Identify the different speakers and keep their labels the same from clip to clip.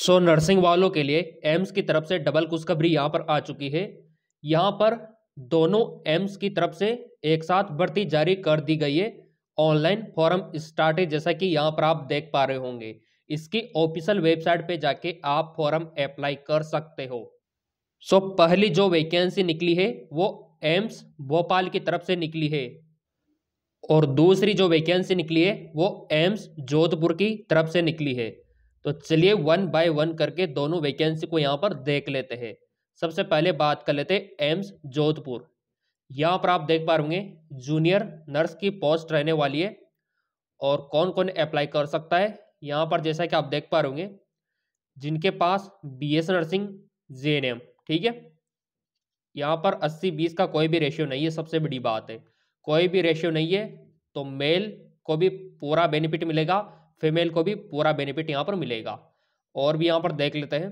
Speaker 1: सो nursing वालों के लिए एम्स की तरफ से डबल खुशखबरी यहाँ पर आ चुकी है यहाँ पर दोनों एम्स की तरफ से एक साथ भर्ती जारी कर दी गई है ऑनलाइन फॉर्म स्टार्ट है जैसा कि यहाँ पर आप देख पा रहे होंगे इसकी ऑफिशियल वेबसाइट पे जाके आप फॉर्म अप्लाई कर सकते हो सो so, पहली जो वैकेंसी निकली है वो एम्स भोपाल की तरफ से निकली है और दूसरी जो वैकेंसी निकली है वो एम्स जोधपुर की तरफ से निकली है तो चलिए वन बाय वन करके दोनों वैकेंसी को यहाँ पर देख लेते हैं सबसे पहले बात कर लेते हैं एम्स जोधपुर यहाँ पर आप देख पा होंगे जूनियर नर्स की पोस्ट रहने वाली है और कौन कौन अप्लाई कर सकता है यहाँ पर जैसा कि आप देख पा होंगे जिनके पास B S nursing G N M ठीक है यहाँ पर अस्सी बीस का कोई भी रेशियो नहीं है सबसे बड़ी बात है कोई भी रेशियो नहीं है तो मेल को भी पूरा बेनिफिट मिलेगा फीमेल को भी पूरा बेनिफिट यहाँ पर मिलेगा और भी यहाँ पर देख लेते हैं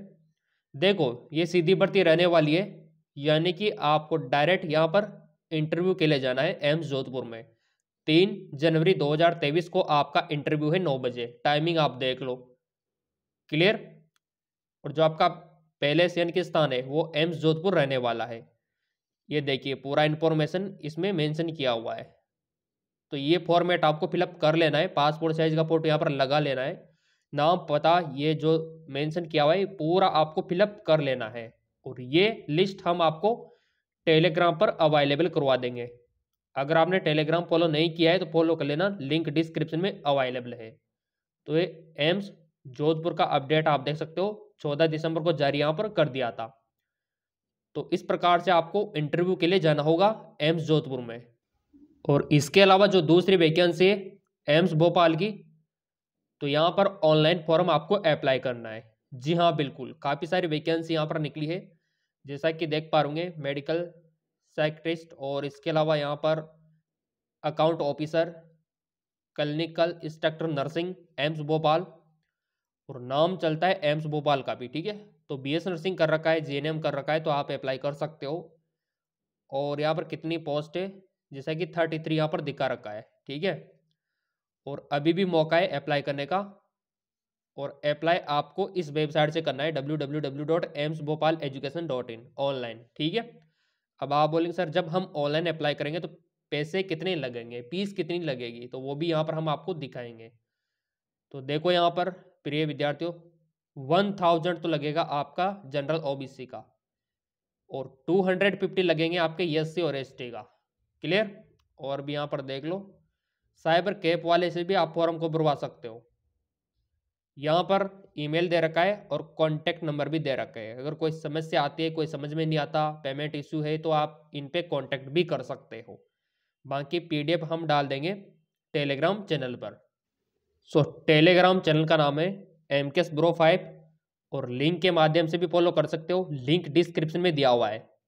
Speaker 1: देखो ये सीधी भर्ती रहने वाली है यानी कि आपको डायरेक्ट यहाँ पर इंटरव्यू के लिए जाना है एम्स जोधपुर में तीन जनवरी 2023 को आपका इंटरव्यू है नौ बजे टाइमिंग आप देख लो क्लियर और जो आपका पहले सेन के स्थान है वो एम्स जोधपुर रहने वाला है ये देखिए पूरा इन्फॉर्मेशन इसमें मेंशन किया हुआ है तो ये फॉर्मेट आपको फिलअप कर लेना है पासपोर्ट साइज का फोटो यहाँ पर लगा लेना है नाम पता ये जो मेंशन किया हुआ है पूरा आपको फिलअप कर लेना है और ये लिस्ट हम आपको टेलीग्राम पर अवेलेबल करवा देंगे अगर आपने टेलीग्राम फॉलो नहीं किया है तो फॉलो कर लेना लिंक डिस्क्रिप्शन में अवेलेबल है तो ये एम्स जोधपुर का अपडेट आप देख सकते हो चौदह दिसंबर को जारी यहाँ पर कर दिया था तो इस प्रकार से आपको इंटरव्यू के लिए जाना होगा एम्स जोधपुर में और इसके अलावा जो दूसरी वैकेंसी है एम्स भोपाल की तो यहाँ पर ऑनलाइन फॉर्म आपको अप्लाई करना है जी हाँ बिल्कुल काफ़ी सारी वैकेंसी यहाँ पर निकली है जैसा कि देख पा रूँगे मेडिकल साइक्ट्रिस्ट और इसके अलावा यहाँ पर account officer clinical instructor nursing AIIMS Bhopal और नाम चलता है एम्स भोपाल का भी ठीक है तो बी नर्सिंग कर रखा है जे कर रखा है तो आप अप्लाई कर सकते हो और यहाँ पर कितनी पोस्ट है जैसा कि थर्टी थ्री यहाँ पर दिखा रखा है ठीक है और अभी भी मौका है अप्लाई करने का और अप्लाई आपको इस वेबसाइट से करना है W W W dot AIIMS Bhopal education dot in online ठीक है अब आप बोलेंगे सर जब हम ऑनलाइन अप्लाई करेंगे तो पैसे कितने लगेंगे फीस कितनी लगेगी तो वो भी यहाँ पर हम आपको दिखाएंगे तो देखो यहाँ पर प्रिय विद्यार्थियों वन थाउजेंड तो लगेगा आपका जनरल ओबीसी का और टू हंड्रेड फिफ्टी लगेंगे आपके एस सी और एस टी का क्लियर और भी यहाँ पर देख लो साइबर कैप वाले से भी आप फॉर्म को भरवा सकते हो यहाँ पर ईमेल दे रखा है और कॉन्टैक्ट नंबर भी दे रखा है अगर कोई समस्या आती है कोई समझ में नहीं आता पेमेंट इश्यू है तो आप इन पर कॉन्टैक्ट भी कर सकते हो बाकी पीडीएफ हम डाल देंगे टेलीग्राम चैनल पर सो टेलीग्राम चैनल का नाम है एम के ब्रो फाइव और लिंक के माध्यम से भी फॉलो कर सकते हो लिंक डिस्क्रिप्शन में दिया हुआ है